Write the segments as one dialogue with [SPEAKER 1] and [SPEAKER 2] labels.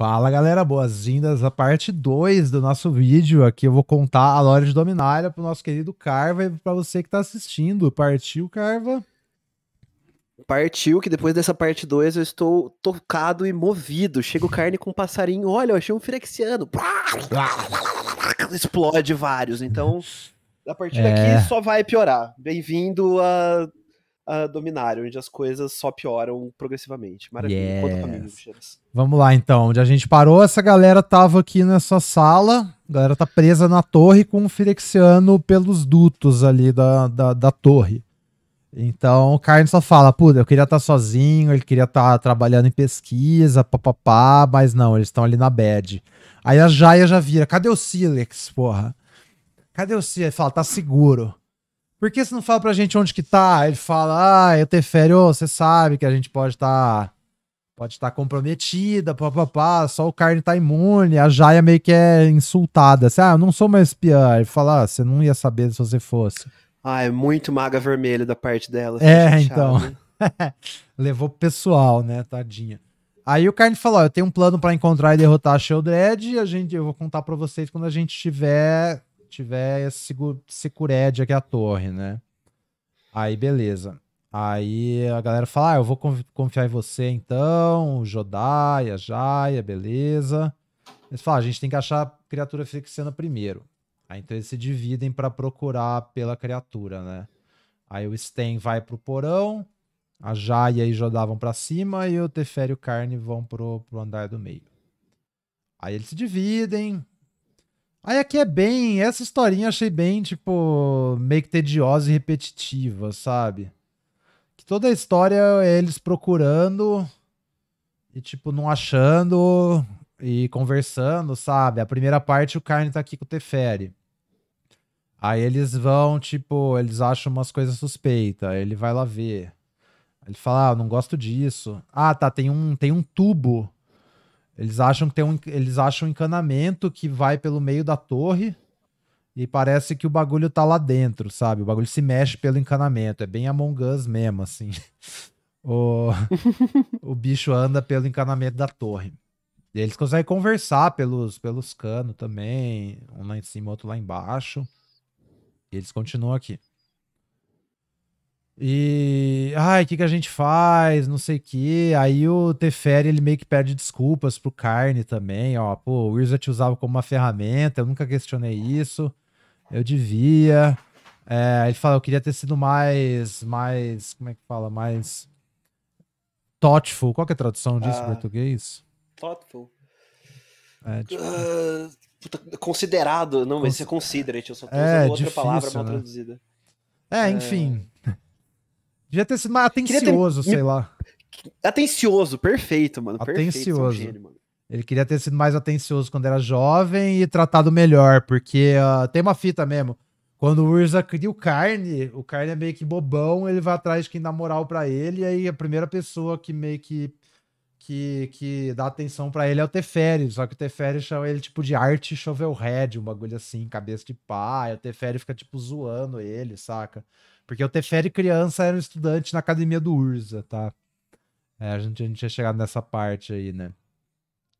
[SPEAKER 1] Fala galera, boas-vindas à parte 2 do nosso vídeo. Aqui eu vou contar a lore de Dominária pro nosso querido Carva e pra você que tá assistindo. Partiu, Carva?
[SPEAKER 2] Partiu, que depois dessa parte 2 eu estou tocado e movido. Chego carne com um passarinho. Olha, eu achei um firexiano. Explode vários. Então, a partir é... daqui só vai piorar. Bem-vindo a uh, Dominário, onde as coisas só pioram progressivamente. Maravilha. Yes.
[SPEAKER 1] Vamos lá, então. Onde a gente parou, essa galera tava aqui nessa sala, a galera tá presa na torre com um Firexiano pelos dutos ali da, da, da torre. Então o Carne só fala, puta, eu queria estar tá sozinho, ele queria estar tá trabalhando em pesquisa, papapá, mas não, eles estão ali na bad. Aí a Jaya já vira, cadê o Silex, porra? Cadê o Silex? Fala, tá seguro. Por que você não fala pra gente onde que tá? Ele fala, ah, Eutefério, você sabe que a gente pode estar... Tá, pode estar tá comprometida, papapá, só o carne tá imune, a Jaia meio que é insultada. Assim, ah, eu não sou uma espiã. Ele fala, ah, você não ia saber se você fosse.
[SPEAKER 2] Ah, é muito maga vermelha da parte dela. Assim, é, então. Né?
[SPEAKER 1] Levou pessoal, né, tadinha. Aí o Carne falou: ó, eu tenho um plano para encontrar e derrotar a Sheldred, a gente eu vou contar para vocês quando a gente tiver tiver Sicured aqui a torre, né? Aí, beleza. Aí a galera fala: ah, eu vou confiar em você então, Jodai, a Jaya, beleza. Eles falam: ah, a gente tem que achar a criatura Fixiana primeiro. Aí então eles se dividem para procurar pela criatura, né? Aí o Sten vai pro porão, a Jaya e Jodá vão pra cima e o Tefério e o Carne vão pro, pro andar do meio. Aí eles se dividem, Aí aqui é bem. Essa historinha eu achei bem, tipo, meio que tediosa e repetitiva, sabe? Que toda a história é eles procurando e, tipo, não achando e conversando, sabe? A primeira parte o Carne tá aqui com o Teferi. Aí eles vão, tipo, eles acham umas coisas suspeitas, ele vai lá ver. Ele fala, ah, eu não gosto disso. Ah, tá, tem um, tem um tubo eles acham que tem um, eles acham um encanamento que vai pelo meio da torre e parece que o bagulho tá lá dentro, sabe? O bagulho se mexe pelo encanamento. É bem Among Us mesmo, assim. o, o bicho anda pelo encanamento da torre. E eles conseguem conversar pelos, pelos canos também, um lá em cima, outro lá embaixo. E eles continuam aqui. E, ai, o que, que a gente faz? Não sei o que. Aí o Teferi, ele meio que pede desculpas pro Carne também, ó. Pô, o Wizard te usava como uma ferramenta, eu nunca questionei isso. Eu devia. É, ele fala, eu queria ter sido mais, mais, como é que fala? Mais thoughtful. Qual que é a tradução disso ah, em português?
[SPEAKER 2] Thoughtful. É, tipo... uh, considerado, não, mas é Cons... é considerate, eu só tô é, usando outra difícil, palavra mal né? traduzida. É, enfim.
[SPEAKER 1] É. Devia ter sido mais atencioso, ter... sei lá.
[SPEAKER 2] Atencioso, perfeito, mano. Atencioso. Perfeito, mano.
[SPEAKER 1] Ele queria ter sido mais atencioso quando era jovem e tratado melhor, porque uh, tem uma fita mesmo. Quando o Urza cria o Carne, o Carne é meio que bobão, ele vai atrás de quem dá moral para ele, e aí a primeira pessoa que meio que que, que dá atenção para ele é o Teferi, só que o Teferi chama ele tipo de arte chovel head, um bagulho assim, cabeça de pá, e o Teferi fica tipo zoando ele, saca? Porque o Teferi criança era um estudante na academia do Urza, tá? É, a, gente, gente tinha chegado nessa parte aí, né?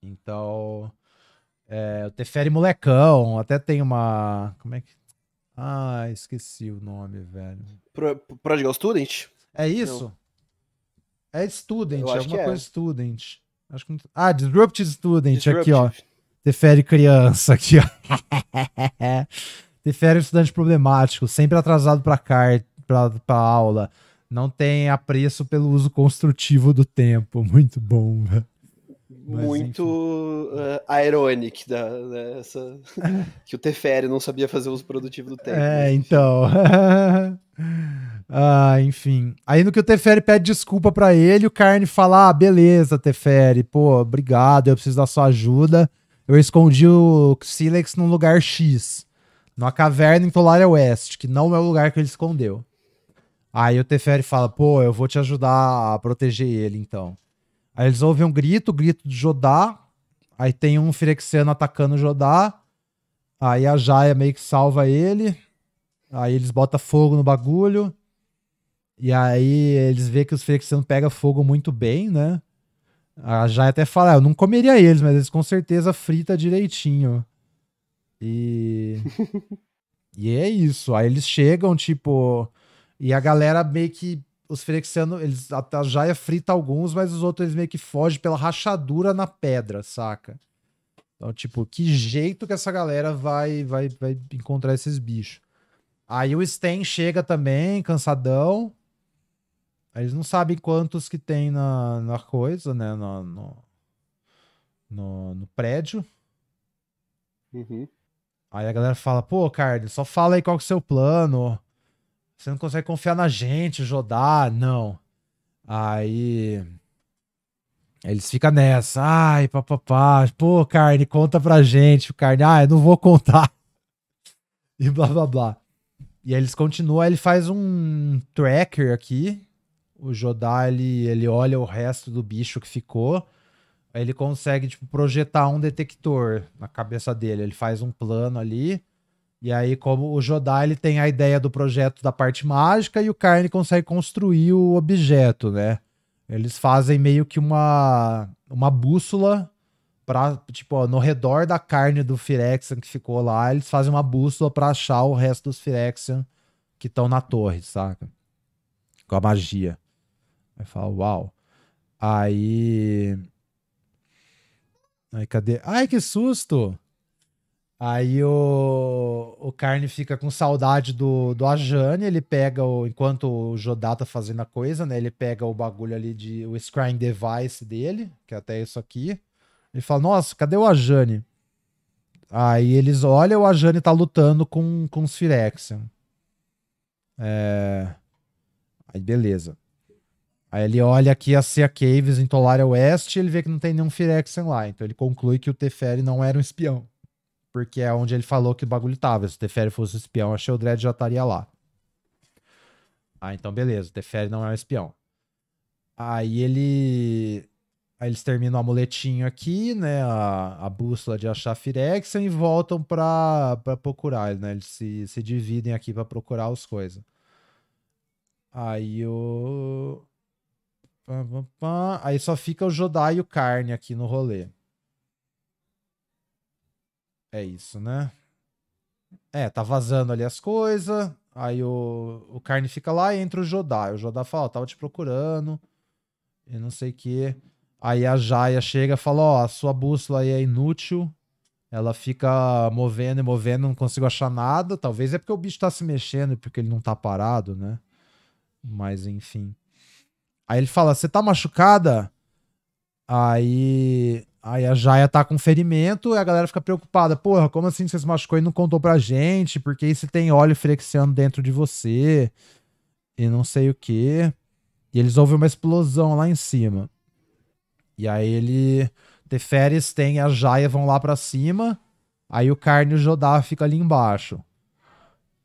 [SPEAKER 1] Então. É, o Teferi molecão, até tem uma. Como é que. Ah, esqueci o nome, velho.
[SPEAKER 2] Prodigal Student? É isso?
[SPEAKER 1] Não. É Student, é alguma coisa é. Student. Acho que... Ah, Disrupted Student, Disruptive. aqui, ó. Tefere criança, aqui, ó. Tefere é estudante problemático, sempre atrasado pra, carta para aula. Não tem apreço pelo uso construtivo do tempo. Muito bom.
[SPEAKER 2] Mas, muito uh, ironic da, né, essa, que o Teferi não sabia fazer uso produtivo do tempo. É,
[SPEAKER 1] então. ah, enfim. Aí no que o Teferi pede desculpa para ele, o Carne fala: ah, beleza, Teferi, pô, obrigado, eu preciso da sua ajuda. Eu escondi o Silex num lugar X, numa caverna em Tolaria West, que não é o lugar que ele escondeu. Aí o Teferi fala, pô, eu vou te ajudar a proteger ele, então. Aí eles ouvem um grito, grito de Jodá. Aí tem um Firexiano atacando o Jodá. Aí a Jaya meio que salva ele. Aí eles botam fogo no bagulho. E aí eles veem que os Firexianos pegam fogo muito bem, né? A Jaya até fala, ah, eu não comeria eles, mas eles com certeza frita direitinho. E... e é isso. Aí eles chegam, tipo... E a galera meio que. Os frexianos, eles, a, já jaia frita alguns, mas os outros eles meio que fogem pela rachadura na pedra, saca? Então, tipo, que jeito que essa galera vai, vai, vai encontrar esses bichos? Aí o Sten chega também, cansadão. Aí eles não sabem quantos que tem na, na coisa, né? No, no, no, no prédio. Uhum. Aí a galera fala, pô, Carlos, só fala aí qual que é o seu plano. Você não consegue confiar na gente, Jodá, não. Aí. Eles ficam nessa. Ai, papapá. Pô, carne, conta pra gente. O carne, ah, eu não vou contar. E blá blá blá. E aí eles continuam, ele faz um tracker aqui. O Jodá, ele, ele olha o resto do bicho que ficou. Aí ele consegue, tipo, projetar um detector na cabeça dele. Ele faz um plano ali. E aí, como o Jodá ele tem a ideia do projeto da parte mágica e o Carne consegue construir o objeto, né? Eles fazem meio que uma, uma bússola para tipo, ó, no redor da carne do Firexian que ficou lá, eles fazem uma bússola para achar o resto dos Firexian que estão na torre, saca? Com a magia. Aí fala, uau. Aí. Aí cadê? Ai, que susto! Aí o, o Carne fica com saudade do, do Ajane, ele pega o. Enquanto o Jodá tá fazendo a coisa, né? Ele pega o bagulho ali de. o Scrying Device dele, que é até isso aqui. Ele fala, nossa, cadê o Ajane? Aí eles olham, o Ajane tá lutando com, com os Phyrexian. É... Aí beleza. Aí ele olha aqui a Sea Caves em Tolaria West e ele vê que não tem nenhum Phyrexian lá. Então ele conclui que o Teferi não era um espião porque é onde ele falou que o bagulho tava. Se o Teferi fosse um espião, achei o Dredd já estaria lá. Ah, então beleza, o Teferi não é um espião. Aí ele. Aí eles terminam o amuletinho aqui, né? A, a bússola de achar Firexen e voltam pra, pra procurar, né? Eles se, se dividem aqui pra procurar as coisas. Aí o. Aí só fica o Jodai e o Carne aqui no rolê. É isso, né? É, tá vazando ali as coisas. Aí o, o Carne fica lá e entra o Jodá. o Jodá fala, tava te procurando. E não sei o quê. Aí a Jaya chega e fala, ó, oh, a sua bússola aí é inútil. Ela fica movendo e movendo, não consigo achar nada. Talvez é porque o bicho tá se mexendo, porque ele não tá parado, né? Mas enfim. Aí ele fala, você tá machucada? Aí Aí a Jaya tá com ferimento e a galera fica preocupada. Porra, como assim você se machucou e não contou pra gente? Porque aí você tem óleo flexiando dentro de você e não sei o que. E eles ouvem uma explosão lá em cima. E aí ele. Teferes tem a Jaya vão lá para cima. Aí o Carne e o Jodá fica ali embaixo.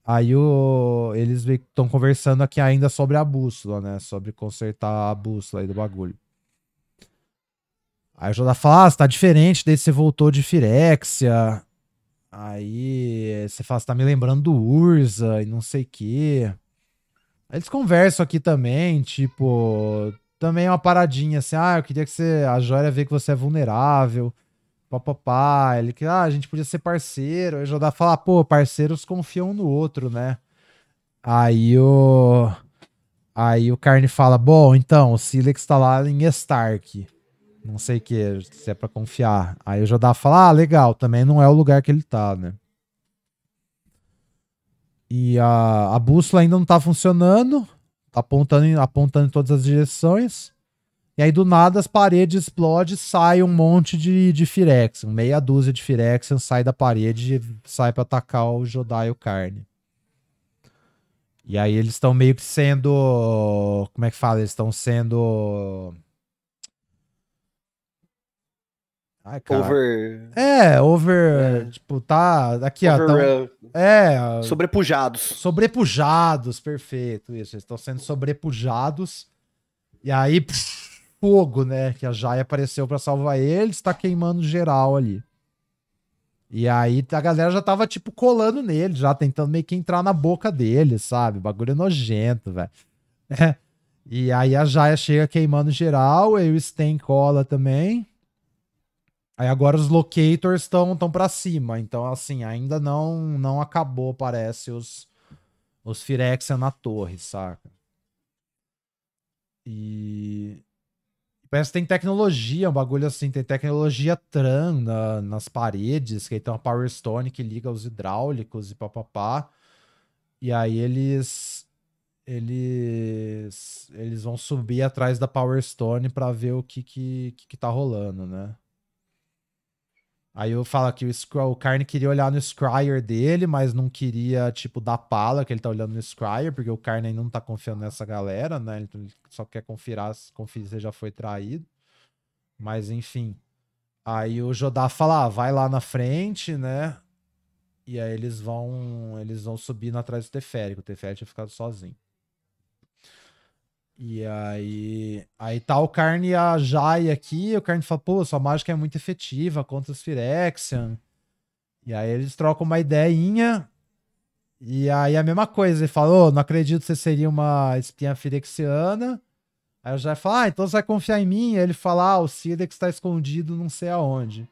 [SPEAKER 1] Aí o... eles estão conversando aqui ainda sobre a bússola, né? Sobre consertar a bússola aí do bagulho. Aí o Jodá fala, ah, você tá diferente, desde que você voltou de Firexia. Aí você fala, você tá me lembrando do Urza e não sei o quê. Aí eles conversam aqui também, tipo... Também é uma paradinha assim, ah, eu queria que você... A Joia vê que você é vulnerável, papapá. Ele que, ah, a gente podia ser parceiro. Aí o Jodá fala, pô, parceiros confiam um no outro, né? Aí o... Aí o Carne fala, bom, então, o Silex tá lá em Stark não sei o que, se é para confiar. Aí o Jodá fala, ah, legal, também não é o lugar que ele tá, né? E a, a bússola ainda não tá funcionando, tá apontando, apontando em todas as direções. E aí do nada as paredes explodem, sai um monte de, de Firexian, meia dúzia de Firex sai da parede e sai para atacar o Jodá e o Carne. E aí eles estão meio que sendo, como é que fala? Eles estão sendo Ai, over. É, over. É. Tipo, tá. Aqui, over, é, ó. Tão, é. Sobrepujados. Sobrepujados, perfeito. Isso. Eles estão sendo sobrepujados. E aí, fogo, né? Que a Jai apareceu para salvar eles, tá queimando geral ali. E aí a galera já tava, tipo, colando nele, já tentando meio que entrar na boca dele, sabe? Bagulho nojento, velho. É. E aí a Jaya chega queimando geral, e o Sten cola também. Aí agora os locators estão tão para cima, então assim, ainda não não acabou, parece os os Firexia na torre, saca? E parece que tem tecnologia, um bagulho assim, tem tecnologia TRAN na, nas paredes, que aí tem uma Power Stone que liga os hidráulicos e papapá. E aí eles eles eles vão subir atrás da Power Stone para ver o que que, que que tá rolando, né? Aí eu falo que o, Scry, o Karn queria olhar no Scryer dele, mas não queria, tipo, dar pala que ele tá olhando no Scryer, porque o Carne ainda não tá confiando nessa galera, né? Ele só quer confirar, conferir se já foi traído. Mas, enfim. Aí o Jodá fala, ah, vai lá na frente, né? E aí eles vão eles vão subindo atrás do Teférico. O Teférico tinha ficado sozinho. E aí, aí tá o Carne e a Jai aqui, e o Carne fala, pô, sua mágica é muito efetiva contra os firexian E aí eles trocam uma ideinha, e aí é a mesma coisa, ele falou, oh, não acredito que você seria uma espinha firexiana Aí o Jai fala, ah, então você vai confiar em mim? E aí ele fala, ah, o Sirex tá escondido não sei aonde.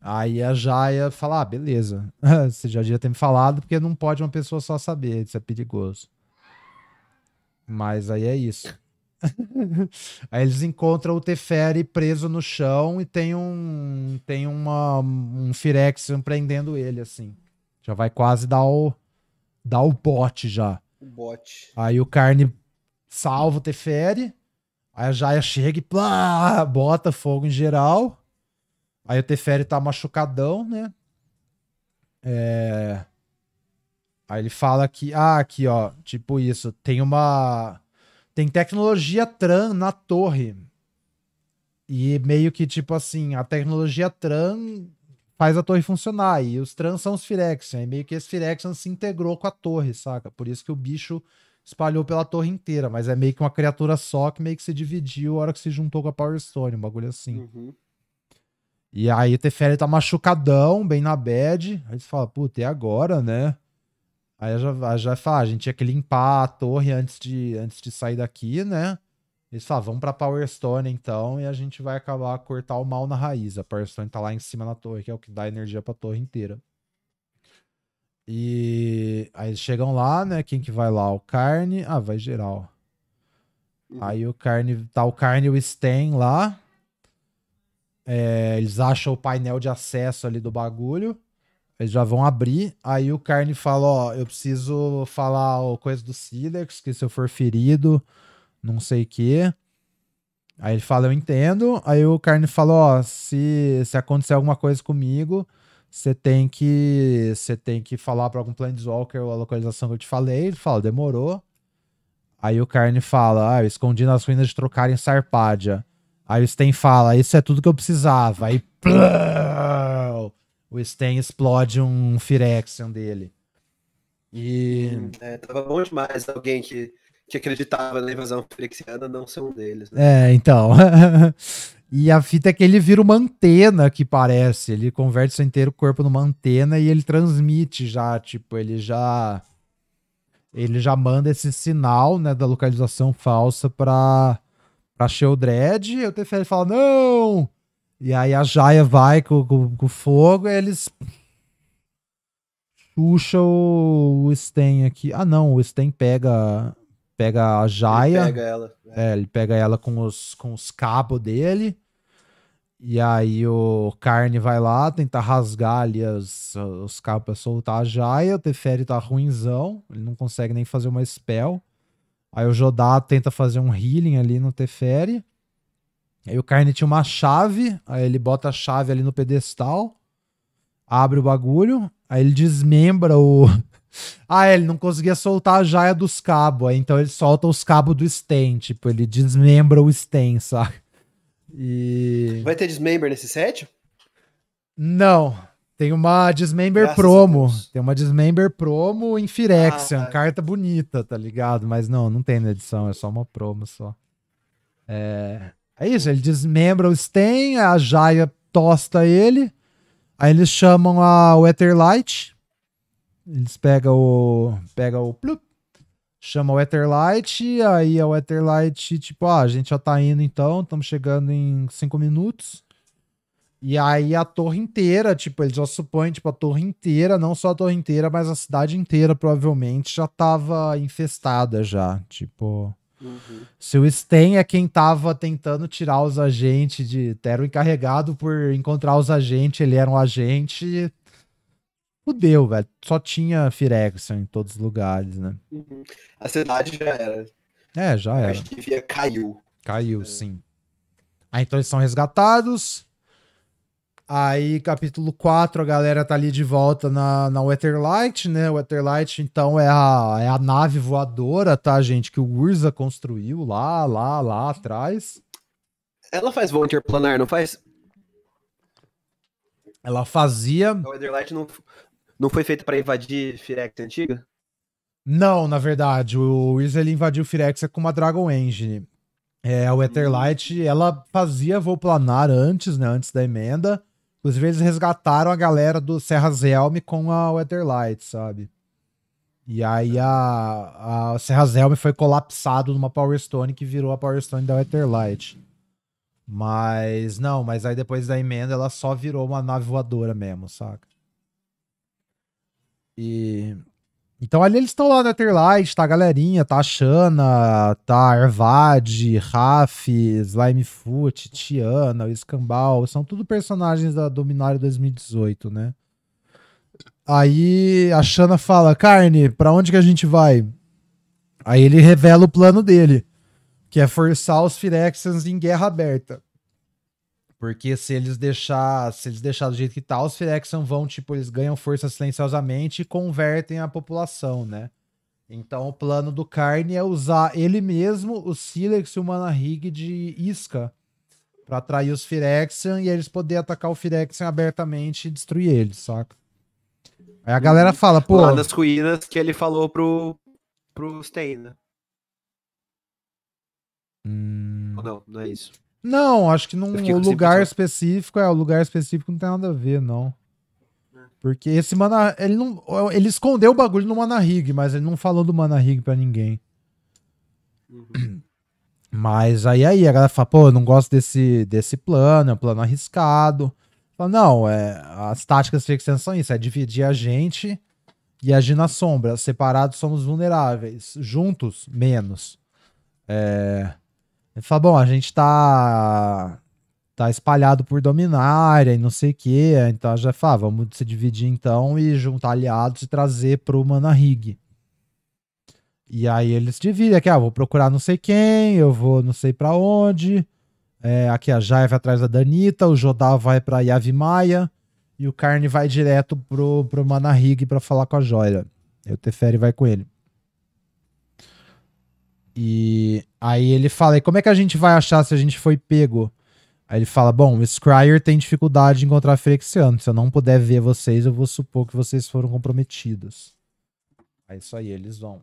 [SPEAKER 1] Aí a Jaya fala, ah, beleza, você já devia ter me falado, porque não pode uma pessoa só saber, isso é perigoso. Mas aí é isso. aí eles encontram o Teferi preso no chão e tem um tem uma, um Firexion prendendo ele, assim. Já vai quase dar o, dar o bote já. O bote. Aí o Carne salva o Teferi. Aí a Jaya chega e plá, bota fogo em geral. Aí o Teferi tá machucadão, né? É... Aí ele fala que, ah, aqui, ó, tipo isso, tem uma. Tem tecnologia TRAN na torre. E meio que, tipo assim, a tecnologia TRAN faz a torre funcionar. E os TRAN são os Phyrexian. E meio que esse Phyrexian se integrou com a torre, saca? Por isso que o bicho espalhou pela torre inteira. Mas é meio que uma criatura só que meio que se dividiu a hora que se juntou com a Power Stone, um bagulho assim. Uhum. E aí o Teferi tá machucadão, bem na bad. Aí você fala, puta, e agora, né? Aí já, já falar ah, a gente tinha que limpar a torre antes de, antes de sair daqui, né? Eles falam, vamos pra Power Stone então, e a gente vai acabar a cortar o mal na raiz. A Power Stone tá lá em cima na torre, que é o que dá energia pra torre inteira. E aí eles chegam lá, né? Quem que vai lá? O Carne. Ah, vai geral. Uhum. Aí o Carne. Tá o Carne e o Sten lá. É, eles acham o painel de acesso ali do bagulho. Eles já vão abrir. Aí o Carne fala: Ó, eu preciso falar ó, coisa do Silex, que se eu for ferido, não sei o quê. Aí ele fala: Eu entendo. Aí o Carne fala: Ó, se, se acontecer alguma coisa comigo, você tem que você tem que falar para algum Planeswalker ou a localização que eu te falei. Ele fala: Demorou. Aí o Carne fala: Ah, eu escondi nas ruínas de trocar em Sarpádia. Aí o Sten fala: Isso é tudo que eu precisava. Aí o Sten explode um Firexion dele.
[SPEAKER 2] E. Hum, é, tava bom demais alguém que, que acreditava na invasão Phyrexiana não ser um deles. Né? É, então.
[SPEAKER 1] e a fita é que ele vira uma antena que parece. Ele converte seu inteiro corpo numa antena e ele transmite já, tipo, ele já. Ele já manda esse sinal, né, da localização falsa pra, pra Sheldred. E o Teferi fala: Não! E aí a Jaya vai com, com, com fogo e eles. Puxa o, o Sten aqui. Ah, não, o Sten pega pega a Jaya. Ele pega ela. Né? É. ele pega ela com os, com os cabos dele. E aí o Carne vai lá, tentar rasgar ali os, os cabos pra soltar a Jaya. O Teferi tá ruimzão. ele não consegue nem fazer uma spell. Aí o Jodá tenta fazer um healing ali no Teferi. Aí o Carne tinha uma chave, aí ele bota a chave ali no pedestal, abre o bagulho, aí ele desmembra o. ah, é, ele não conseguia soltar a jaia dos cabos, aí então ele solta os cabos do Sten, tipo, ele desmembra o Sten, saca? E.
[SPEAKER 2] Vai ter desmember nesse set?
[SPEAKER 1] Não. Tem uma Dismember Graças promo. Tem uma Dismember promo em Firexian. Ah, tá. carta bonita, tá ligado? Mas não, não tem na edição. É só uma promo só. É... É isso, ele desmembra o Sten, a Jaya tosta ele. Aí eles chamam a Wetherlight, Eles pegam o. Pega o. Plup, chama o Wetherlight, Aí a Wetherlight, tipo, ah, a gente já tá indo então, estamos chegando em cinco minutos. E aí a torre inteira, tipo, eles já supõem tipo, a torre inteira, não só a torre inteira, mas a cidade inteira provavelmente já tava infestada já, tipo. Uhum. Se o Sten é quem tava tentando tirar os agentes de. Era o encarregado por encontrar os agentes, ele era um agente. Fudeu, velho. Só tinha Firexia em todos os lugares, né?
[SPEAKER 2] Uhum. A cidade já era.
[SPEAKER 1] É, já era. A caiu. Caiu, é. sim. Aí então eles são resgatados. Aí, capítulo 4, a galera tá ali de volta na, na Weatherlight, né? Weatherlight, então, é a, é a nave voadora, tá, gente? Que o Urza construiu lá, lá, lá atrás.
[SPEAKER 2] Ela faz voo interplanar, não faz? Ela fazia. A Weatherlight não, não foi feita para invadir Firex antiga?
[SPEAKER 1] Não, na verdade. O Urza ele invadiu Firex com uma Dragon Engine. É, a Weatherlight, hum. ela fazia voo planar antes, né? Antes da emenda. Inclusive, eles resgataram a galera do Serra Zelme com a Weatherlight, sabe? E aí é. a, a Serra Zelme foi colapsado numa Power Stone que virou a Power Stone da Weatherlight. Mas não, mas aí depois da emenda ela só virou uma nave voadora mesmo, saca? E então ali eles estão lá no Etherlight, tá a galerinha, tá a Xana, tá a Ervad, Raf, Slimefoot, Tiana, o Escambau, são tudo personagens da Dominário 2018, né? Aí a Xana fala, Carne, pra onde que a gente vai? Aí ele revela o plano dele, que é forçar os Firexans em guerra aberta. Porque se eles deixar, se eles deixar do jeito que tá, os Firexan vão, tipo, eles ganham força silenciosamente e convertem a população, né? Então o plano do Carne é usar ele mesmo, o Silex e o Manahig de isca para atrair os Firexian e eles poderem atacar o Firexian abertamente e destruir eles, saca? Aí a galera uhum. fala, pô. Lá das
[SPEAKER 2] ruínas que ele falou pro, pro Stein, né? Hum... Ou não, não é isso. Não, acho que num o lugar
[SPEAKER 1] específico, é, o lugar específico não tem nada a ver, não. Porque esse Mana, ele não, ele escondeu o bagulho no Manarig, mas ele não falou do Manarig para ninguém. Uhum. Mas aí aí a galera fala, pô, eu não gosto desse desse plano, é um plano arriscado. Fala, não, é, as táticas de extensão são isso, é dividir a gente e agir na sombra. Separados somos vulneráveis, juntos menos. É, ele fala, bom, a gente tá tá espalhado por dominária e não sei o que, então já fala, ah, vamos se dividir então e juntar aliados e trazer pro Rig. E aí eles dividem aqui, ó, ah, vou procurar não sei quem, eu vou não sei para onde. É, aqui a Jai vai atrás da Danita, o Jodá vai pra Yavimaia e o Carne vai direto pro, pro Rig para falar com a Joia. Eu o Teferi vai com ele. E Aí ele fala: e como é que a gente vai achar se a gente foi pego? Aí ele fala: Bom, o Scryer tem dificuldade de encontrar Frexiano. Se eu não puder ver vocês, eu vou supor que vocês foram comprometidos.
[SPEAKER 2] É isso aí, eles vão.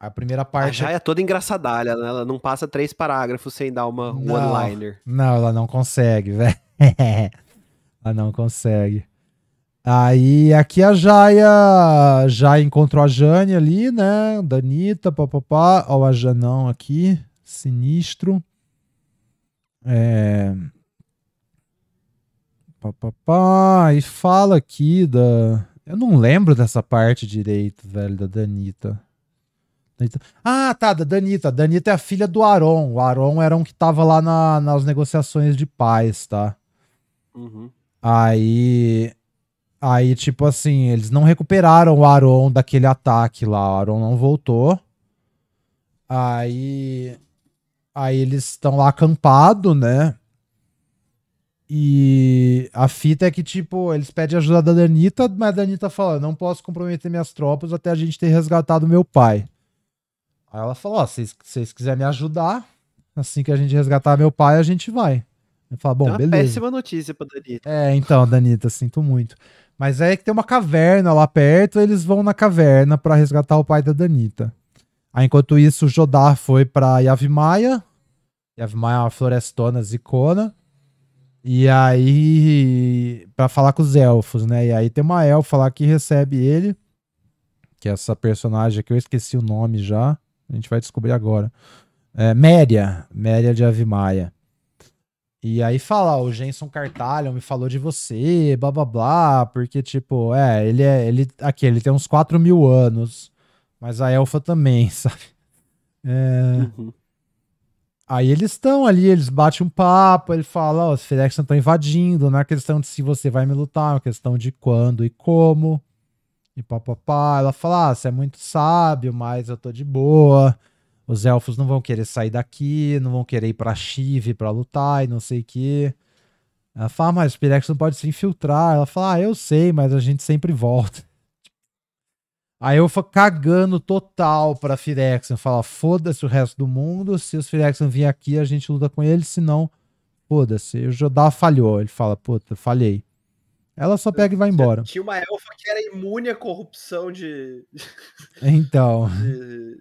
[SPEAKER 2] A primeira parte. A Jaya é toda engraçadalha, né? Ela não passa três parágrafos sem dar uma one-liner.
[SPEAKER 1] Não, ela não consegue, velho. ela não consegue. Aí aqui a Jaya já encontrou a Jane ali, né? Danita, papapá. Ó, a Janão aqui, sinistro. É. Papapá. E fala aqui da. Eu não lembro dessa parte direito, velho, da Danita. Danita. Ah, tá, da Danita. Danita é a filha do Aron. O Aron era um que tava lá na, nas negociações de paz, tá? Uhum. Aí Aí, tipo assim, eles não recuperaram o Aron daquele ataque lá. O Aron não voltou. Aí. Aí eles estão lá acampado, né? E a fita é que, tipo, eles pedem ajuda da Danita, mas a Danita fala: não posso comprometer minhas tropas até a gente ter resgatado meu pai. Aí ela falou: ó, oh, se vocês quiserem me ajudar, assim que a gente resgatar meu pai, a gente vai. Eu falo, bom, é uma beleza. péssima
[SPEAKER 2] notícia pra Danita. É, então,
[SPEAKER 1] Danita, sinto muito. Mas é que tem uma caverna lá perto, eles vão na caverna para resgatar o pai da Danita. Aí, enquanto isso, o Jodá foi pra Yavimaia. Yavimaia é uma florestona zicona. E aí, para falar com os elfos, né? E aí tem uma elfa lá que recebe ele, que é essa personagem que eu esqueci o nome já, a gente vai descobrir agora. É, Méria, Méria de Avimaia. E aí fala, o Jenson Cartalho me falou de você, blá blá blá, porque, tipo, é, ele é. Ele, aqui, ele tem uns 4 mil anos, mas a Elfa também, sabe? É... Uhum. Aí eles estão ali, eles batem um papo, ele fala, ó, os Fedex estão invadindo, não é questão de se você vai me lutar, é uma questão de quando e como. E papapá. Ela fala, ah, você é muito sábio, mas eu tô de boa os elfos não vão querer sair daqui, não vão querer ir pra Shiv pra lutar e não sei o que. Ela fala, mas o Pirex não pode se infiltrar. Ela fala, ah, eu sei, mas a gente sempre volta. Aí eu cagando total pra Firexan. Fala, ah, foda-se o resto do mundo. Se os Firexan vir aqui, a gente luta com eles. senão foda-se. O Jodá falhou. Ele fala, puta, falhei. Ela só pega e vai embora. Tinha
[SPEAKER 2] uma elfa que era imune à corrupção de.
[SPEAKER 1] Então.
[SPEAKER 2] de,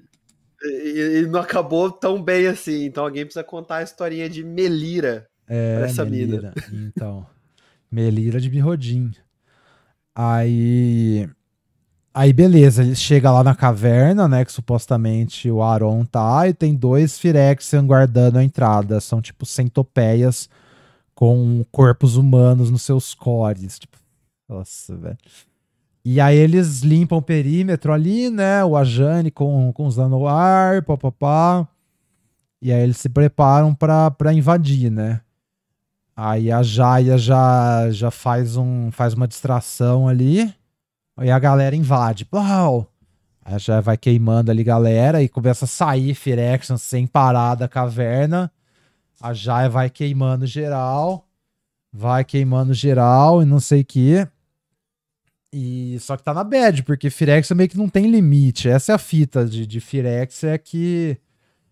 [SPEAKER 2] e, e, não acabou tão bem assim. Então alguém precisa contar a historinha de Melira é, pra essa Melira.
[SPEAKER 1] mina. Então, Melira de Mirrodin. Aí. Aí, beleza, ele chega lá na caverna, né? Que supostamente o Aron tá, e tem dois Firexian guardando a entrada. São tipo centopeias com corpos humanos nos seus cores. Tipo, nossa, velho. E aí eles limpam o perímetro ali, né? O Ajane com, com os Lanoar, papapá. E aí eles se preparam para invadir, né? Aí a Jaya já, já faz, um, faz uma distração ali. E a galera invade. Uau! Aí já vai queimando ali galera e começa a sair Firection sem parar da caverna. A Jaya vai queimando geral. Vai queimando geral e não sei o que. E só que tá na bad, porque Firex meio que não tem limite. Essa é a fita de, de Firex, é que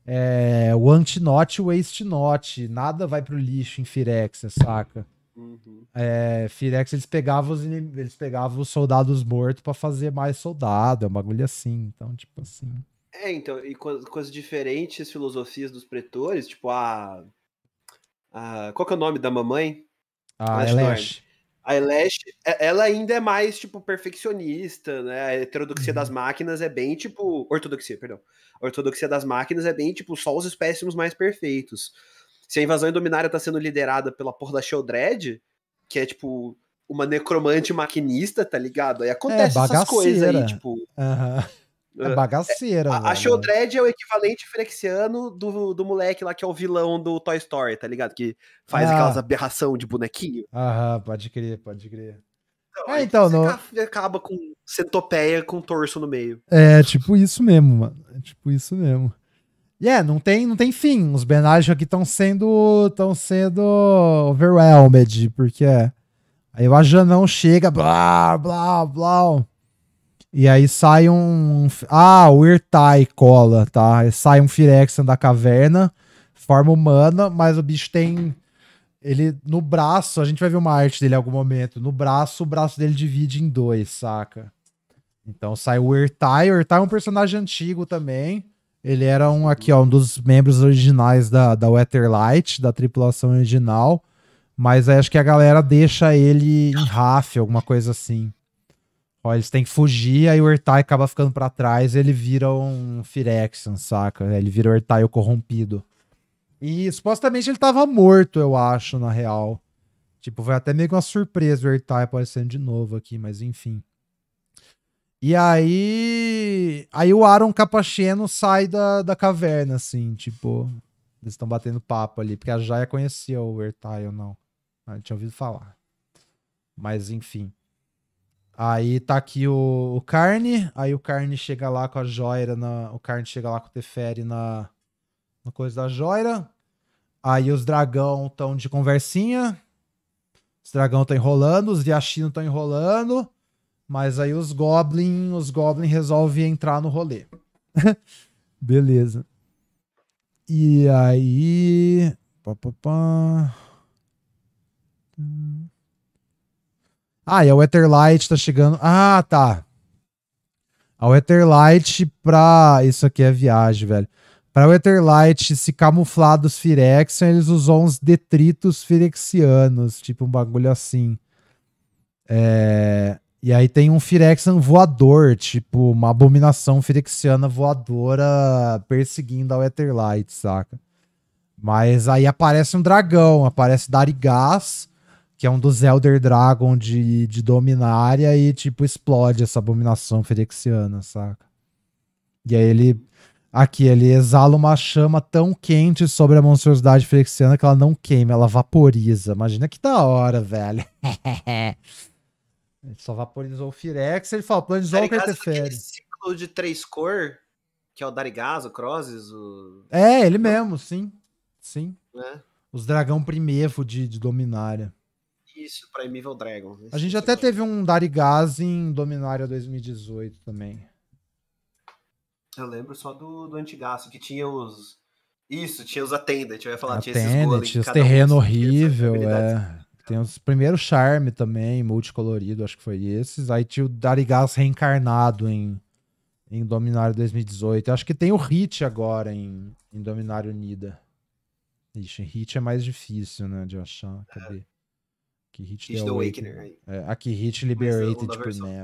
[SPEAKER 1] é, o anti-not, o waste-not, nada vai pro lixo em Firex, saca? Uhum. É, Firex eles pegavam os eles pegavam os soldados mortos para fazer mais soldado, é um bagulho assim, então tipo assim.
[SPEAKER 2] É, então, e com, com as diferentes filosofias dos pretores, tipo a, a qual que é o nome da mamãe? A ah, Leste. A Elash, é, ela ainda é mais, tipo, perfeccionista, né? A heterodoxia uhum. das máquinas é bem, tipo... Ortodoxia, perdão. A ortodoxia das máquinas é bem, tipo, só os espécimes mais perfeitos. Se a invasão indominária tá sendo liderada pela porra da Sheldred, que é, tipo, uma necromante maquinista, tá ligado? Aí acontece é, essas coisas aí, tipo...
[SPEAKER 1] Uhum.
[SPEAKER 2] É bagaceira. É, a, a é o equivalente frexiano do, do moleque lá que é o vilão do Toy Story, tá ligado? Que faz ah. aquelas aberração de bonequinho. Aham, pode crer, pode crer. Então, é, então, não... acaba com centopeia com torso no meio.
[SPEAKER 1] É, tipo isso mesmo, mano. É tipo isso mesmo. E yeah, é, não tem, não tem fim. Os Benagio aqui estão sendo, tão sendo overwhelmed, porque é. aí o Ajanão chega, blá, blá, blá. E aí sai um. Ah, o Irtai cola, tá? sai um Phyrexian da caverna, forma humana, mas o bicho tem. Ele no braço, a gente vai ver uma arte dele em algum momento. No braço, o braço dele divide em dois, saca? Então sai o Irtai. O Irtai é um personagem antigo também. Ele era um aqui, ó, um dos membros originais da, da Wetherlight, da tripulação original. Mas acho que a galera deixa ele em Raf, alguma coisa assim. Ó, eles têm que fugir, aí o Ertai acaba ficando para trás, ele vira um Firexan, saca? É, ele vira o Ertai o corrompido. E supostamente ele tava morto, eu acho, na real. Tipo, foi até meio que uma surpresa o Ertai aparecendo de novo aqui, mas enfim. E aí. Aí o Aaron Capacheno sai da, da caverna, assim, tipo. Eles estão batendo papo ali, porque a Jaya conhecia o Ertai ou não. Ela ah, tinha ouvido falar. Mas enfim. Aí tá aqui o, o Carne, aí o Carne chega lá com a Joira, na, o Carne chega lá com o Teferi na, na coisa da Joira. Aí os dragão estão de conversinha. Os dragão estão enrolando, os Yashino estão enrolando. Mas aí os Goblin, os Goblin resolvem entrar no rolê. Beleza. E aí. Pá, pá, pá. Hum. Ah, e a Wetherlight tá chegando. Ah, tá. A Wetherlight pra. Isso aqui é viagem, velho. Pra Wetherlight se camuflar dos Firexian, eles usam uns detritos Firexianos, tipo um bagulho assim. É. E aí tem um Firexian voador, tipo uma abominação Firexiana voadora perseguindo a Wetherlight, saca? Mas aí aparece um dragão, aparece Darigas, que é um dos Elder Dragon de, de Dominária e, tipo, explode essa abominação ferexiana, saca? E aí ele. Aqui, ele exala uma chama tão quente sobre a monstruosidade ferexiana que ela não queima, ela vaporiza. Imagina que da hora, velho. ele só vaporizou o Firex, ele fala, planizou o que interfere.
[SPEAKER 2] ciclo de três cor, que é o Darigás, o Crozes, o...
[SPEAKER 1] É, ele mesmo, sim. Sim. É. Os dragão primevo de, de Dominária
[SPEAKER 2] isso pra Evil Dragon. Né? A gente até teve
[SPEAKER 1] um Darigaz em Dominária 2018 também.
[SPEAKER 2] Eu lembro só do, do Antigaço, que tinha os. Isso, tinha os Attendant, eu ia falar, Attendant, tinha esses golems, os terreno um
[SPEAKER 1] né, horrível, é. Tem os primeiros Charme também, multicolorido, acho que foi esses. Aí tinha o Darigaz reencarnado em, em Dominário 2018. Eu acho que tem o Hit agora em, em Dominário Unida. Ixi, Hit é mais difícil, né, de achar. É. Cadê? É. Aqui Hit, Hit the Awakener. Awakener. É, aqui Hit é Liberated por tipo É.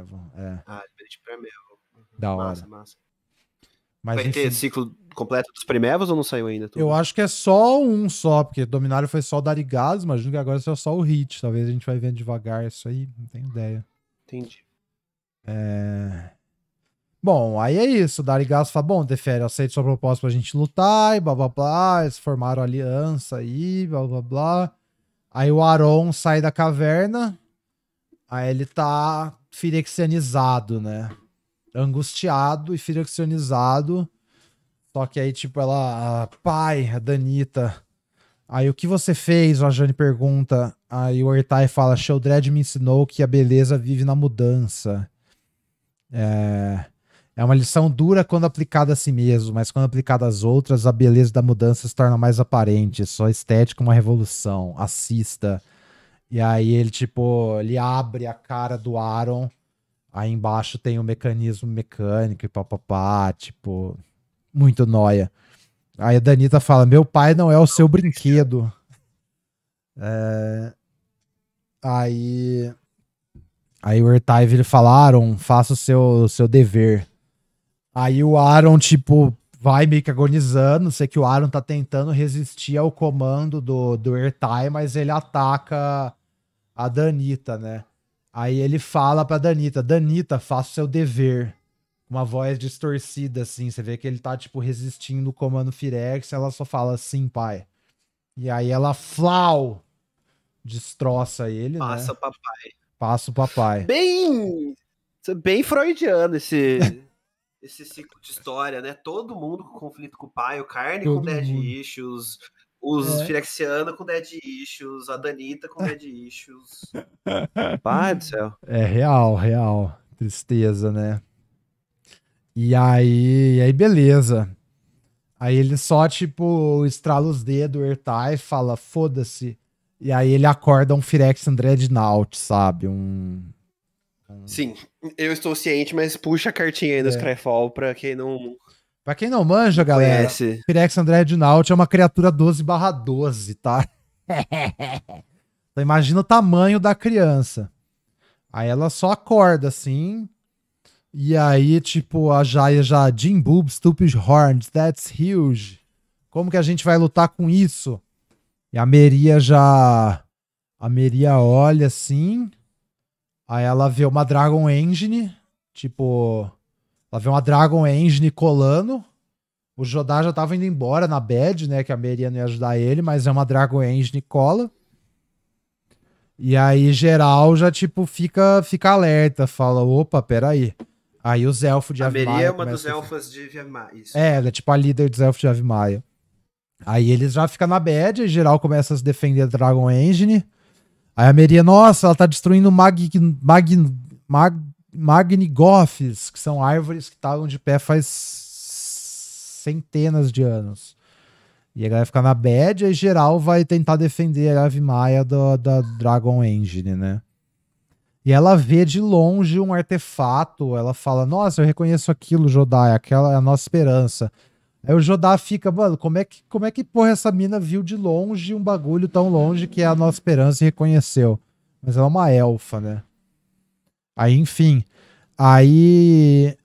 [SPEAKER 2] Ah, Liberated por uhum. Da massa, hora. Massa. Mas, Vai enfim... ter ciclo completo dos primevos ou não saiu ainda? Tudo? Eu acho que
[SPEAKER 1] é só um só, porque Dominário foi só o Darigas, imagino que agora seja só o Hit. Talvez a gente vai vendo devagar isso aí, não tenho ideia. Entendi. É... Bom, aí é isso. O Darigas fala: bom, Defere, aceito sua proposta pra gente lutar e blá blá blá. Eles formaram aliança aí, blá blá blá. Aí o Aron sai da caverna. Aí ele tá firexianizado, né? Angustiado e firexianizado. Só que aí, tipo, ela. Pai, a Danita. Aí o que você fez? O Ajane pergunta. Aí o Ortai fala: Sheldred me ensinou que a beleza vive na mudança. É. É uma lição dura quando aplicada a si mesmo, mas quando aplicada às outras, a beleza da mudança se torna mais aparente. É só estética uma revolução. Assista. E aí ele, tipo, ele abre a cara do Aaron. Aí embaixo tem o um mecanismo mecânico e papapá, tipo, muito noia. Aí a Danita fala: Meu pai não é o seu brinquedo. É... Aí. Aí o Ertive ele fala: Aaron, faça o seu, o seu dever. Aí o Aaron, tipo, vai meio que agonizando. Sei que o Aaron tá tentando resistir ao comando do, do Ertai, mas ele ataca a Danita, né? Aí ele fala pra Danita: Danita, faça o seu dever. Uma voz distorcida, assim. Você vê que ele tá, tipo, resistindo o comando Firex. Ela só fala assim, pai. E aí ela flau! Destroça ele. Né? Passa né? o
[SPEAKER 2] papai. Passa o papai. Bem. Bem freudiano esse esse ciclo de história, né? Todo mundo com conflito com o pai, o Carne com dead mundo. issues, os é. Firexiana com dead issues, a Danita com dead issues. pai do céu.
[SPEAKER 1] É real, real. Tristeza, né? E aí, e aí beleza. Aí ele só, tipo, estrala os dedos, Ertai, fala, foda-se. E aí ele acorda um Firex André de Naut, sabe? Um,
[SPEAKER 2] Hum. Sim, eu estou ciente, mas puxa a cartinha aí do é. Skyfall pra quem não.
[SPEAKER 1] Pra quem não manja, galera, Conhece. Pirex André Nault é uma criatura 12 barra 12, tá?
[SPEAKER 2] então
[SPEAKER 1] imagina o tamanho da criança. Aí ela só acorda, assim. E aí, tipo, a Jaya já... Jim Boob, stupid horns, that's huge. Como que a gente vai lutar com isso? E a Meria já... A Meria olha, assim Aí ela vê uma Dragon Engine, tipo. Ela vê uma Dragon Engine colando. O Jodá já tava indo embora na bed, né? Que a Meria não ia ajudar ele, mas é uma Dragon Engine cola. E aí, geral, já, tipo, fica, fica alerta, fala, opa, peraí. Aí os elfos de Avemaia... A Meria é uma dos elfos de Avemaia, isso. É, ela é tipo a líder dos elfos de Avemaia. Aí eles já ficam na bad, geral começa a se defender Dragon Engine. Aí a Meria, nossa, ela tá destruindo mag, mag, mag, magnigofes, que são árvores que estavam de pé faz centenas de anos. E a galera fica na bad, e geral vai tentar defender a Ave Maia da, da Dragon Engine, né? E ela vê de longe um artefato, ela fala, nossa, eu reconheço aquilo, Jodai, aquela é a nossa esperança. Aí o Jodá fica, mano, como é que, como é que porra essa mina viu de longe um bagulho tão longe que é a nossa esperança e reconheceu? Mas ela é uma elfa, né? Aí, enfim. Aí.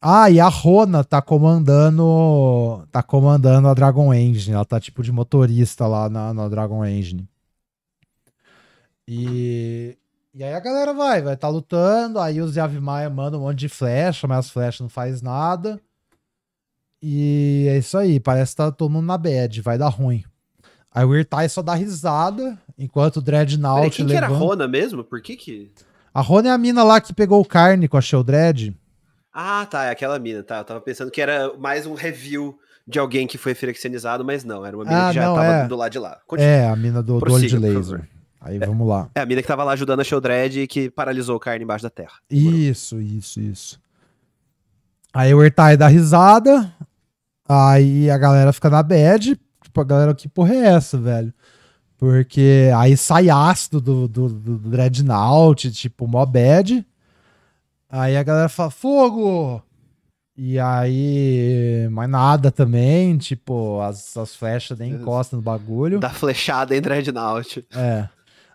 [SPEAKER 1] Ah, e a Rona tá comandando. Tá comandando a Dragon Engine. Ela tá tipo de motorista lá na, na Dragon Engine. E. E aí a galera vai, vai tá lutando. Aí os Yavimaya mandam um monte de flecha, mas as flechas não faz nada. E é isso aí, parece que tá todo mundo na bad, vai dar ruim. Aí o Irtai só dá risada, enquanto o Dreadnought. Peraí, quem levanta... que era a Rona
[SPEAKER 2] mesmo? Por que que.
[SPEAKER 1] A Rona é a mina lá que pegou o carne com a Sheldred.
[SPEAKER 2] Ah, tá, é aquela mina, tá. Eu tava pensando que era mais um review de alguém que foi firexianizado, mas não, era uma mina ah, que já não, tava é. do lado de lá. Continua. É,
[SPEAKER 1] a mina do, do olho de laser. Aí é. vamos lá.
[SPEAKER 2] É, é a mina que tava lá ajudando a Sheldred e que paralisou o carne embaixo da terra.
[SPEAKER 1] Isso, isso, isso. Aí o Irtai dá risada, Aí a galera fica na bad, tipo, a galera, que porra é essa, velho? Porque aí sai ácido do, do, do, do Dreadnought, tipo, mó bad. Aí a galera fala, fogo! E aí, mais nada também, tipo, as, as flechas nem encostam no bagulho. Da flechada em Dreadnought. É.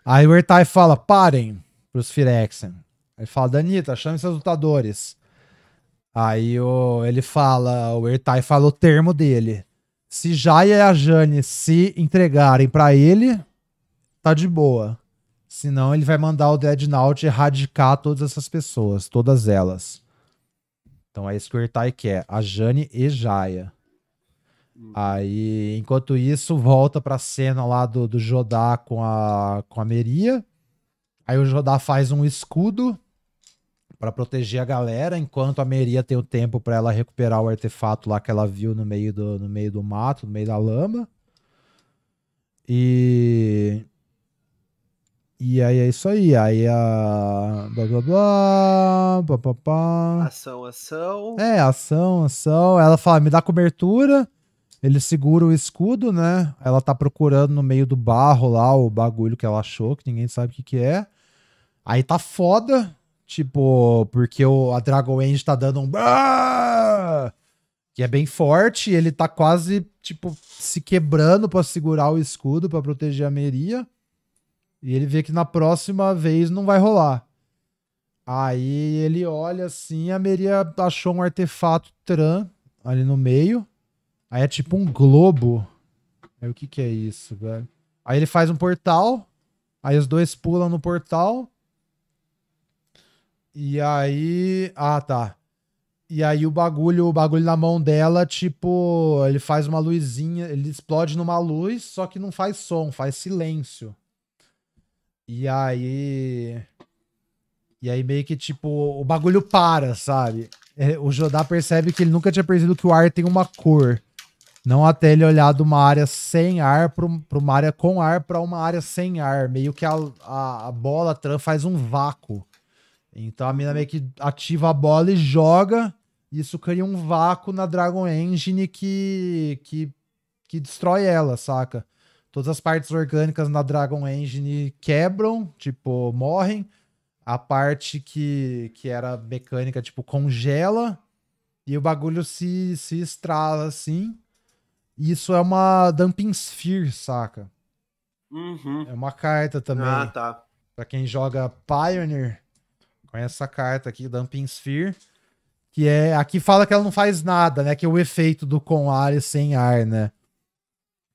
[SPEAKER 1] Aí o Ertai fala, parem pros Firexen. Ele fala, Danita, chame seus lutadores. Aí o, ele fala, o Ertai fala o termo dele. Se Jaya e a Jane se entregarem para ele, tá de boa. Senão ele vai mandar o Dead Note erradicar todas essas pessoas, todas elas. Então é isso que o Ertai quer, a Jane e Jaya. Aí, enquanto isso, volta pra cena lá do, do Jodá com a, com a Meria. Aí o Jodá faz um escudo para proteger a galera, enquanto a Meria tem o tempo para ela recuperar o artefato lá que ela viu no meio do, no meio do mato, no meio da lama. E. E aí é isso aí. Aí a. Blá blá blá. Pá, pá, pá.
[SPEAKER 2] Ação, ação.
[SPEAKER 1] É, ação, ação. Ela fala: me dá cobertura. Ele segura o escudo, né? Ela tá procurando no meio do barro lá o bagulho que ela achou, que ninguém sabe o que, que é. Aí tá foda. Tipo, porque o, a Dragon Age tá dando um. Que é bem forte, ele tá quase, tipo, se quebrando para segurar o escudo, para proteger a Meria. E ele vê que na próxima vez não vai rolar. Aí ele olha assim, a Meria achou um artefato Tran ali no meio. Aí é tipo um globo. Aí o que que é isso, velho? Aí ele faz um portal. Aí os dois pulam no portal. E aí. Ah, tá. E aí o bagulho, o bagulho na mão dela, tipo, ele faz uma luzinha, ele explode numa luz, só que não faz som, faz silêncio. E aí. E aí meio que, tipo, o bagulho para, sabe? É, o Jodá percebe que ele nunca tinha percebido que o ar tem uma cor. Não até ele olhar de uma área sem ar para uma área com ar para uma área sem ar. Meio que a, a, a bola faz um vácuo. Então a mina meio que ativa a bola e joga. E isso cria um vácuo na Dragon Engine que, que, que destrói ela, saca? Todas as partes orgânicas na Dragon Engine quebram, tipo, morrem. A parte que, que era mecânica, tipo, congela. E o bagulho se, se estrala assim. Isso é uma Dumping Sphere, saca? Uhum. É uma carta também. Ah, tá. Pra quem joga Pioneer, com essa carta aqui, Dumping Sphere. Que é. Aqui fala que ela não faz nada, né? Que é o efeito do com ar e sem ar, né?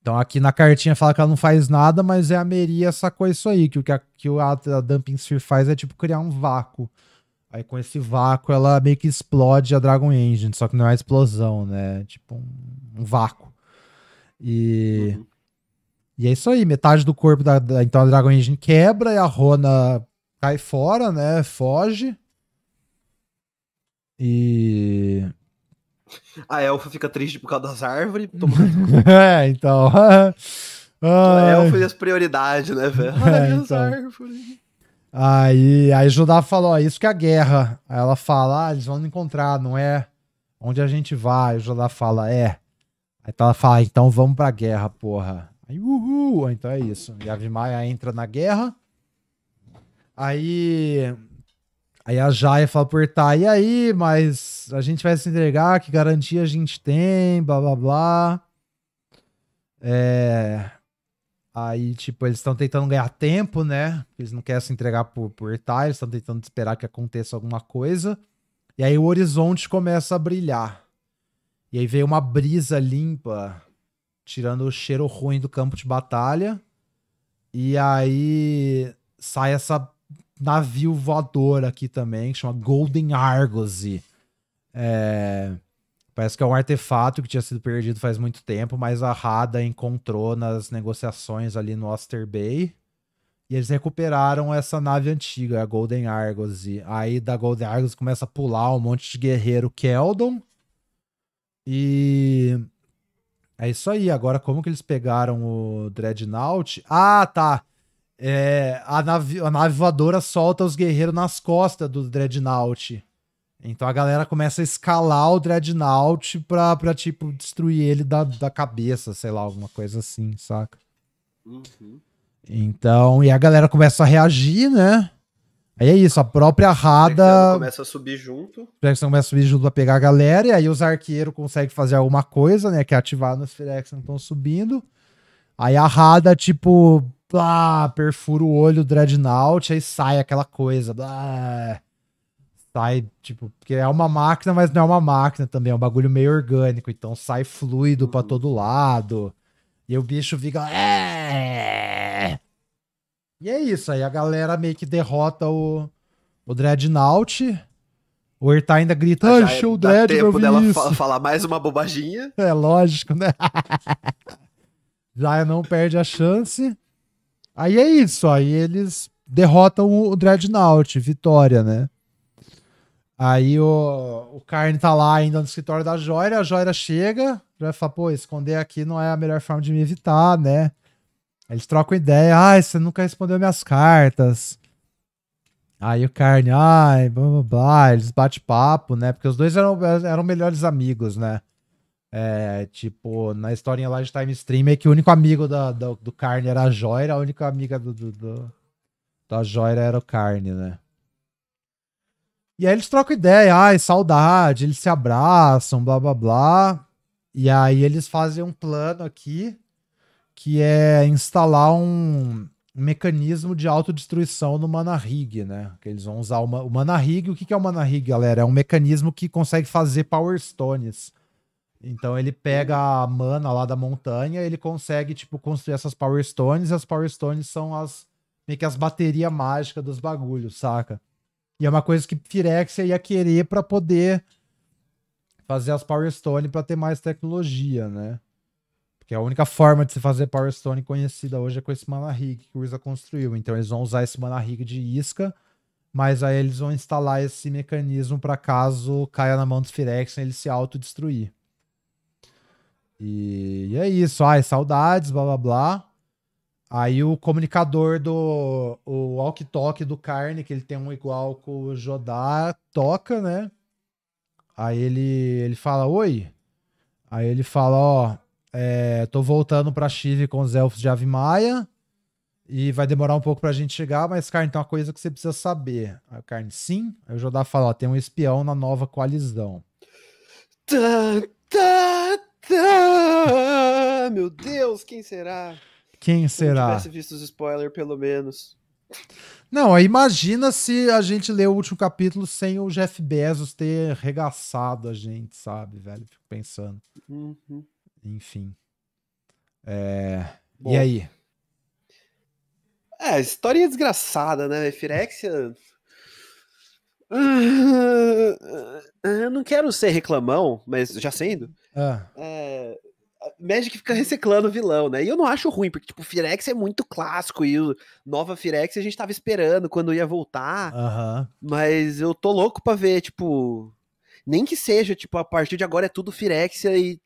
[SPEAKER 1] Então aqui na cartinha fala que ela não faz nada, mas é a Meria sacou isso aí, que o que a, que a, a Dumping Sphere faz é tipo criar um vácuo. Aí com esse vácuo ela meio que explode a Dragon Engine, só que não é explosão, né? Tipo um, um vácuo. E. Uhum. E é isso aí, metade do corpo da, da, Então a Dragon Engine quebra e a Rona cai fora, né? Foge. E.
[SPEAKER 2] A elfa fica triste por causa das árvores. Tomando... é,
[SPEAKER 1] então. A elfa e
[SPEAKER 2] as prioridades, né, velho? Ai, é, as então. árvores.
[SPEAKER 1] Aí, aí Judá falou: ó, isso que é a guerra. Aí ela fala: ah, eles vão encontrar, não é onde a gente vai. O Judá fala: é. Aí ela fala: ah, então vamos pra guerra, porra. Aí, uhul. Então é isso. E a entra na guerra. Aí. Aí a Jaya fala por tá, e aí, mas a gente vai se entregar, que garantia a gente tem, blá blá blá. É. Aí, tipo, eles estão tentando ganhar tempo, né? Eles não querem se entregar por, por tá, eles estão tentando esperar que aconteça alguma coisa. E aí o horizonte começa a brilhar. E aí veio uma brisa limpa, tirando o cheiro ruim do campo de batalha. E aí sai essa navio voador aqui também, que chama Golden Argosy. É, parece que é um artefato que tinha sido perdido faz muito tempo, mas a Rada encontrou nas negociações ali no Oster Bay. E eles recuperaram essa nave antiga, a Golden Argosy. Aí da Golden Argosy começa a pular um monte de guerreiro Keldon. E é isso aí. Agora, como que eles pegaram o Dreadnought? Ah, tá é, a, nave, a nave voadora solta os guerreiros nas costas do Dreadnought. Então a galera começa a escalar o Dreadnought pra, pra tipo, destruir ele da, da cabeça, sei lá, alguma coisa assim, saca? Uhum. Então, e a galera começa a reagir, né? Aí é isso, a própria Rada. começa a
[SPEAKER 2] subir junto.
[SPEAKER 1] Jackson começa a subir junto pra pegar a galera, e aí os arqueiros conseguem fazer alguma coisa, né? Que é ativar nos Firexan estão subindo. Aí a Rada, tipo, pá, perfura o olho Dreadnought, aí sai aquela coisa. Blá, sai, tipo, porque é uma máquina, mas não é uma máquina também, é um bagulho meio orgânico, então sai fluido uhum. para todo lado. E o bicho fica. É! E é isso, aí a galera meio que derrota o, o Dreadnought. O Erta ainda grita, ah, show o Dread tempo dela isso.
[SPEAKER 2] falar mais uma bobaginha.
[SPEAKER 1] É lógico, né? já não perde a chance. Aí é isso, aí eles derrotam o Dreadnought, vitória, né? Aí o, o Carne tá lá ainda no escritório da Joira, a Joira chega, a fala, pô, esconder aqui não é a melhor forma de me evitar, né? Aí eles trocam ideia, ah, você nunca respondeu minhas cartas. Aí o Carne, ai, blá blá blá, eles bate papo, né? Porque os dois eram, eram melhores amigos, né? É, tipo, na historinha lá de Time Stream é que o único amigo do do Carne era a Joyra, a única amiga do, do, do da Joyra era o Carne, né? E aí eles trocam ideia, ai, saudade, eles se abraçam, blá blá blá. E aí eles fazem um plano aqui que é instalar um mecanismo de autodestruição no Rig, né? Que eles vão usar o, o Rig. O que é o Rig, galera? É um mecanismo que consegue fazer Power Stones. Então ele pega uhum. a mana lá da montanha, ele consegue, tipo, construir essas Power Stones, e as Power Stones são as meio que as baterias mágicas dos bagulhos, saca? E é uma coisa que Firexia ia querer para poder fazer as Power Stones para ter mais tecnologia, né? Porque a única forma de se fazer Power Stone conhecida hoje é com esse mana rig que o Urza construiu. Então eles vão usar esse mana rig de isca, mas aí eles vão instalar esse mecanismo para caso caia na mão dos e ele se autodestruir. E, e é isso. Ai, saudades, blá blá blá. Aí o comunicador do o walk-talk do Carne, que ele tem um igual com o Jodá, toca, né? Aí ele, ele fala, oi. Aí ele fala, ó, é, tô voltando pra Chive com os elfos de Avimaia e vai demorar um pouco pra gente chegar, mas, Carne, tem uma coisa que você precisa saber. Aí o Carne, sim. Aí o Jodá fala, ó, tem um espião na nova coalizão.
[SPEAKER 2] Tá, ah, meu Deus, quem será?
[SPEAKER 1] Quem será? Se
[SPEAKER 2] tivesse visto os spoilers, pelo menos.
[SPEAKER 1] Não, imagina se a gente lê o último capítulo sem o Jeff Bezos ter regaçado a gente, sabe, velho? Fico pensando. Uhum. Enfim. É...
[SPEAKER 2] E aí? É, história desgraçada, né? Firexia. Ah, eu não quero ser reclamão, mas já sendo. Ah. É, Magic fica reciclando o vilão, né? E eu não acho ruim, porque, tipo, o Firex é muito clássico e o Nova Firex a gente tava esperando quando ia voltar. Uhum. Mas eu tô louco pra ver, tipo. Nem que seja, tipo, a partir de agora é tudo Firexia e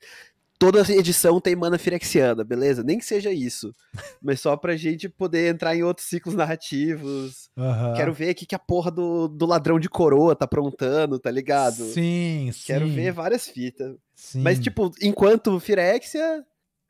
[SPEAKER 2] toda edição tem mana firexiana, beleza? Nem que seja isso. Mas só pra gente poder entrar em outros ciclos narrativos. Uhum. Quero ver o que, a porra do, do ladrão de coroa tá aprontando, tá ligado? Sim, sim. Quero ver várias fitas. Sim. Mas, tipo, enquanto Firexia,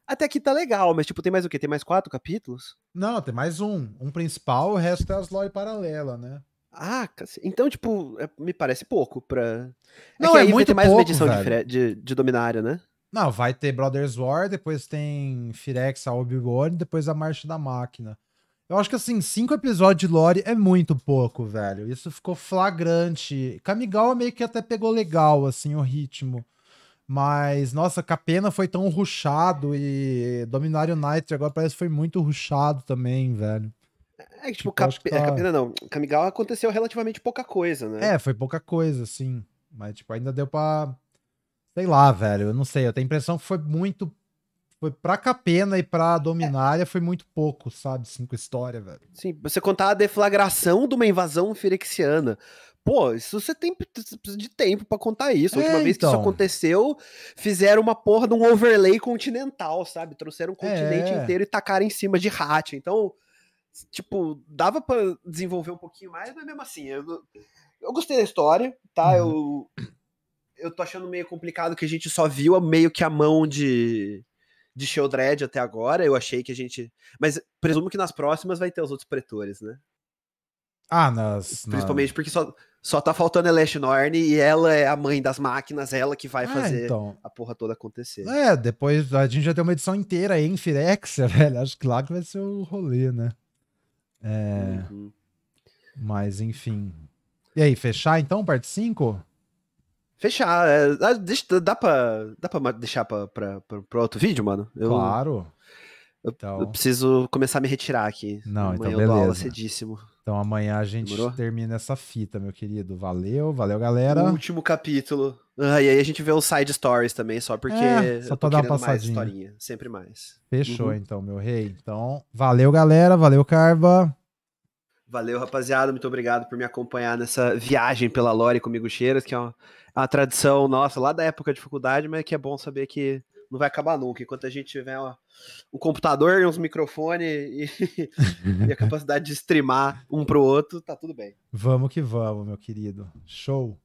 [SPEAKER 2] até aqui tá legal, mas tipo, tem mais o quê? Tem mais quatro capítulos? Não, tem mais um. Um principal, o resto é as lore paralela, né? Ah, então, tipo, é, me parece pouco pra. É Não, é, é muito vai ter mais pouco, uma edição de, de, de Dominária, né?
[SPEAKER 1] Não, vai ter Brothers War, depois tem Firex, Obi-Wan, depois a Marcha da Máquina. Eu acho que, assim, cinco episódios de lore é muito pouco, velho. Isso ficou flagrante. Kamigawa meio que até pegou legal, assim, o ritmo. Mas, nossa, Capena foi tão ruchado e Dominário Knight agora parece que foi muito ruchado também, velho.
[SPEAKER 2] É, é tipo, tipo Cap... que, tá... Capena não. Kamigawa aconteceu relativamente pouca coisa, né? É, foi
[SPEAKER 1] pouca coisa, sim. Mas, tipo, ainda deu pra Sei lá, velho. Eu não sei. Eu tenho a impressão que foi muito. Foi pra Capena e pra Dominária é. foi muito pouco, sabe? Cinco assim, história, velho.
[SPEAKER 2] Sim, você contar a deflagração de uma invasão firexiana. Pô, isso você tem precisa de tempo para contar isso. A última é, vez que isso então. aconteceu, fizeram uma porra de um overlay continental, sabe? Trouxeram um continente é. inteiro e tacaram em cima de Hat. Então, tipo, dava para desenvolver um pouquinho mais, mas mesmo assim, eu, eu gostei da história, tá? Uhum. Eu eu tô achando meio complicado que a gente só viu meio que a mão de de Sheldred até agora. Eu achei que a gente, mas presumo que nas próximas vai ter os outros pretores, né? Ah, nas principalmente porque só só tá faltando Elesh e ela é a mãe das máquinas, ela que vai ah, fazer então. a porra toda acontecer. É,
[SPEAKER 1] depois a gente já tem uma edição inteira aí em Firexia, velho. Acho que lá que vai ser o rolê, né? É. Uhum. Mas enfim. E aí, fechar então, parte 5?
[SPEAKER 2] Fechar, é, ah, deixa, dá, pra, dá pra deixar pra, pra, pra, pra outro vídeo, mano? Eu, claro. Eu, então... eu, preciso começar a me retirar aqui. Não, então amanhã então beleza. Eu dou aula cedíssimo. Então amanhã a gente Demorou?
[SPEAKER 1] termina essa fita, meu querido. Valeu, valeu, galera.
[SPEAKER 2] último capítulo. Ah, e aí a gente vê os side stories também, só porque. É, só pra dar uma passadinha. Mais historinha, sempre mais. Fechou, uhum. então, meu rei. Então,
[SPEAKER 1] valeu, galera. Valeu, Carva.
[SPEAKER 2] Valeu, rapaziada. Muito obrigado por me acompanhar nessa viagem pela Lore comigo, Cheiras, que é uma a tradição nossa lá da época de faculdade, mas que é bom saber que não vai acabar nunca. Enquanto a gente tiver uma, um computador e uns microfones e, e, a capacidade de streamar um pro outro, tá tudo bem.
[SPEAKER 1] Vamos que vamos, meu querido. Show!